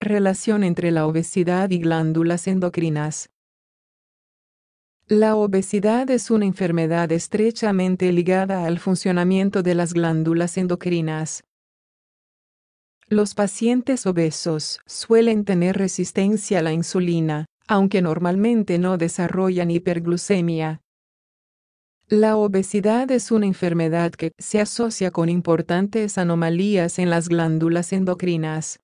Relación entre la obesidad y glándulas endocrinas. La obesidad es una enfermedad estrechamente ligada al funcionamiento de las glándulas endocrinas. Los pacientes obesos suelen tener resistencia a la insulina, aunque normalmente no desarrollan hiperglucemia, la obesidad es una enfermedad que se asocia con importantes anomalías en las glándulas endocrinas.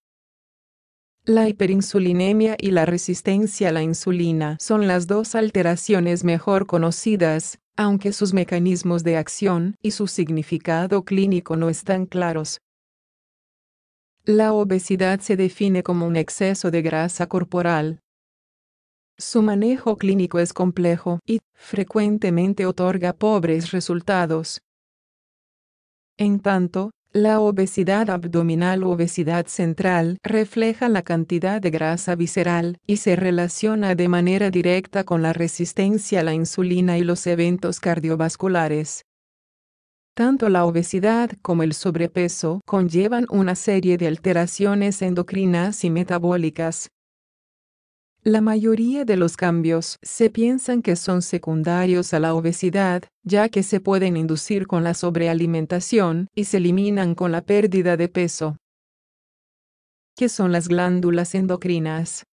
La hiperinsulinemia y la resistencia a la insulina son las dos alteraciones mejor conocidas, aunque sus mecanismos de acción y su significado clínico no están claros. La obesidad se define como un exceso de grasa corporal, su manejo clínico es complejo y frecuentemente otorga pobres resultados. En tanto, la obesidad abdominal o obesidad central refleja la cantidad de grasa visceral y se relaciona de manera directa con la resistencia a la insulina y los eventos cardiovasculares. Tanto la obesidad como el sobrepeso conllevan una serie de alteraciones endocrinas y metabólicas, la mayoría de los cambios se piensan que son secundarios a la obesidad, ya que se pueden inducir con la sobrealimentación y se eliminan con la pérdida de peso. ¿Qué son las glándulas endocrinas?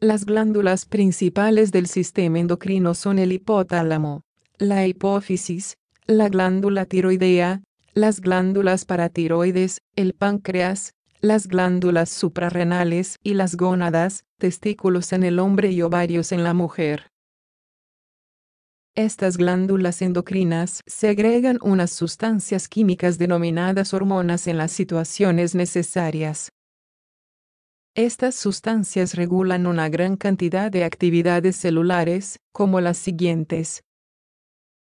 Las glándulas principales del sistema endocrino son el hipotálamo, la hipófisis, la glándula tiroidea, las glándulas paratiroides, el páncreas, las glándulas suprarrenales y las gónadas, testículos en el hombre y ovarios en la mujer. Estas glándulas endocrinas segregan unas sustancias químicas denominadas hormonas en las situaciones necesarias. Estas sustancias regulan una gran cantidad de actividades celulares, como las siguientes.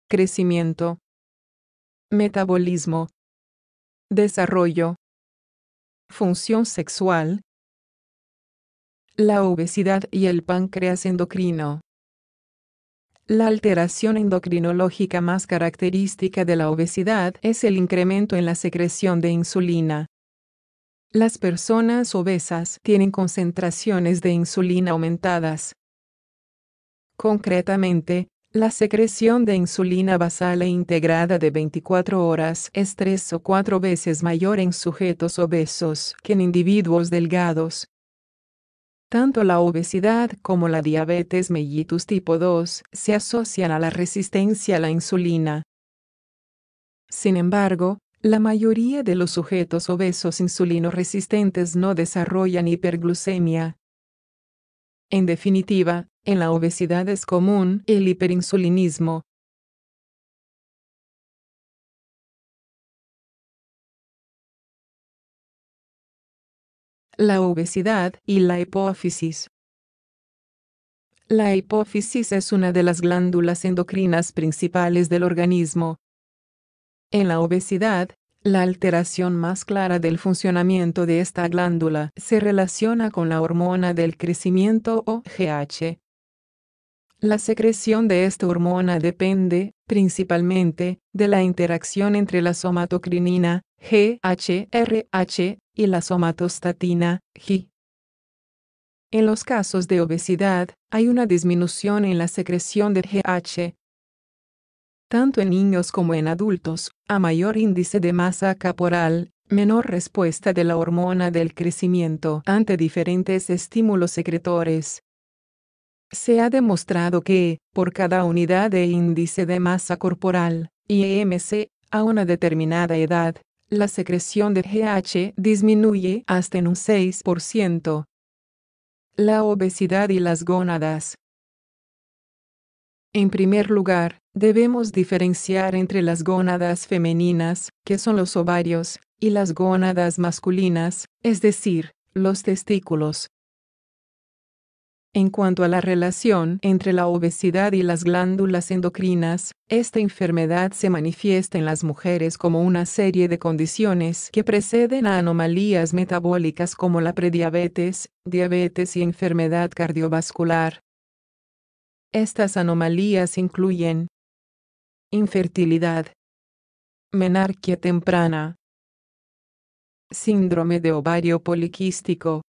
Crecimiento. Metabolismo. Desarrollo función sexual, la obesidad y el páncreas endocrino. La alteración endocrinológica más característica de la obesidad es el incremento en la secreción de insulina. Las personas obesas tienen concentraciones de insulina aumentadas. Concretamente, la secreción de insulina basal e integrada de 24 horas es tres o cuatro veces mayor en sujetos obesos que en individuos delgados. Tanto la obesidad como la diabetes mellitus tipo 2 se asocian a la resistencia a la insulina. Sin embargo, la mayoría de los sujetos obesos insulinoresistentes no desarrollan hiperglucemia. En definitiva, en la obesidad es común el hiperinsulinismo. La obesidad y la hipófisis. La hipófisis es una de las glándulas endocrinas principales del organismo. En la obesidad, la alteración más clara del funcionamiento de esta glándula se relaciona con la hormona del crecimiento o GH. La secreción de esta hormona depende, principalmente, de la interacción entre la somatocrinina, GHRH, y la somatostatina, G. En los casos de obesidad, hay una disminución en la secreción de GH. Tanto en niños como en adultos, a mayor índice de masa caporal, menor respuesta de la hormona del crecimiento ante diferentes estímulos secretores. Se ha demostrado que, por cada unidad de índice de masa corporal, IMC, e a una determinada edad, la secreción de GH disminuye hasta en un 6%. La obesidad y las gónadas. En primer lugar, debemos diferenciar entre las gónadas femeninas, que son los ovarios, y las gónadas masculinas, es decir, los testículos. En cuanto a la relación entre la obesidad y las glándulas endocrinas, esta enfermedad se manifiesta en las mujeres como una serie de condiciones que preceden a anomalías metabólicas como la prediabetes, diabetes y enfermedad cardiovascular. Estas anomalías incluyen infertilidad, menarquia temprana, síndrome de ovario poliquístico.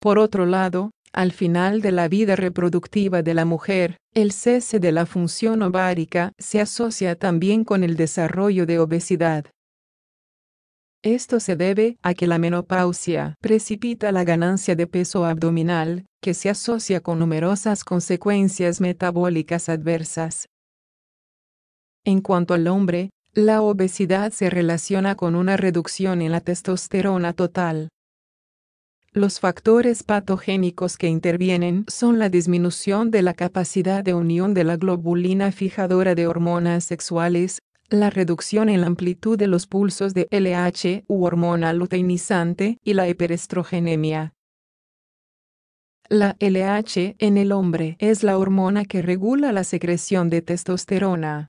Por otro lado, al final de la vida reproductiva de la mujer, el cese de la función ovárica se asocia también con el desarrollo de obesidad. Esto se debe a que la menopausia precipita la ganancia de peso abdominal, que se asocia con numerosas consecuencias metabólicas adversas. En cuanto al hombre, la obesidad se relaciona con una reducción en la testosterona total, los factores patogénicos que intervienen son la disminución de la capacidad de unión de la globulina fijadora de hormonas sexuales, la reducción en la amplitud de los pulsos de LH u hormona luteinizante y la hiperestrogenemia. La LH en el hombre es la hormona que regula la secreción de testosterona.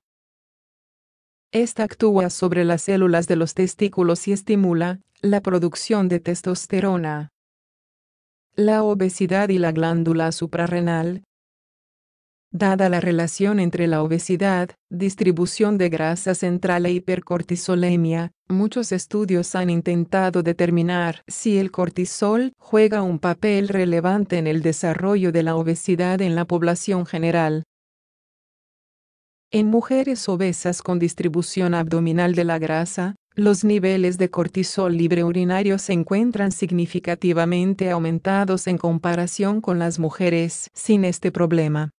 Esta actúa sobre las células de los testículos y estimula la producción de testosterona la obesidad y la glándula suprarrenal. Dada la relación entre la obesidad, distribución de grasa central e hipercortisolemia, muchos estudios han intentado determinar si el cortisol juega un papel relevante en el desarrollo de la obesidad en la población general. En mujeres obesas con distribución abdominal de la grasa, los niveles de cortisol libre urinario se encuentran significativamente aumentados en comparación con las mujeres sin este problema.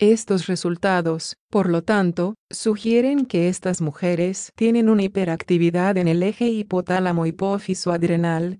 Estos resultados, por lo tanto, sugieren que estas mujeres tienen una hiperactividad en el eje hipotálamo hipófiso adrenal,